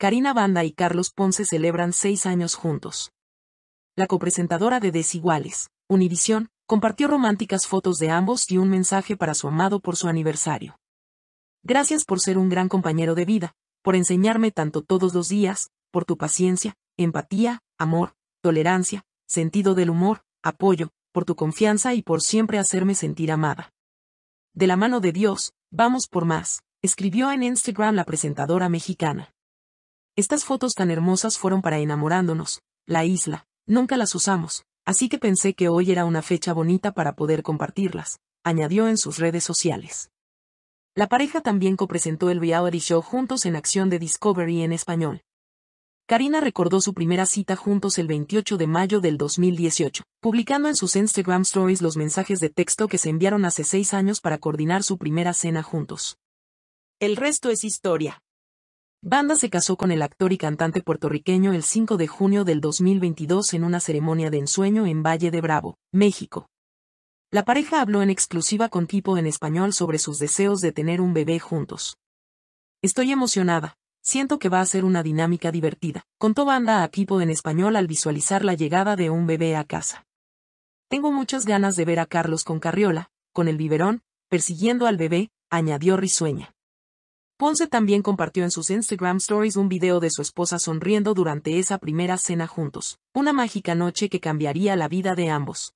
Karina Banda y Carlos Ponce celebran seis años juntos. La copresentadora de Desiguales, Univisión, compartió románticas fotos de ambos y un mensaje para su amado por su aniversario. Gracias por ser un gran compañero de vida, por enseñarme tanto todos los días, por tu paciencia, empatía, amor, tolerancia, sentido del humor, apoyo, por tu confianza y por siempre hacerme sentir amada. De la mano de Dios, vamos por más, escribió en Instagram la presentadora mexicana. Estas fotos tan hermosas fueron para enamorándonos, la isla, nunca las usamos, así que pensé que hoy era una fecha bonita para poder compartirlas, añadió en sus redes sociales. La pareja también copresentó el reality show Juntos en Acción de Discovery en español. Karina recordó su primera cita juntos el 28 de mayo del 2018, publicando en sus Instagram Stories los mensajes de texto que se enviaron hace seis años para coordinar su primera cena juntos. El resto es historia. Banda se casó con el actor y cantante puertorriqueño el 5 de junio del 2022 en una ceremonia de ensueño en Valle de Bravo, México. La pareja habló en exclusiva con Tipo en español sobre sus deseos de tener un bebé juntos. Estoy emocionada. Siento que va a ser una dinámica divertida, contó Banda a Tipo en español al visualizar la llegada de un bebé a casa. Tengo muchas ganas de ver a Carlos con carriola, con el biberón, persiguiendo al bebé, añadió risueña. Ponce también compartió en sus Instagram Stories un video de su esposa sonriendo durante esa primera cena juntos, una mágica noche que cambiaría la vida de ambos.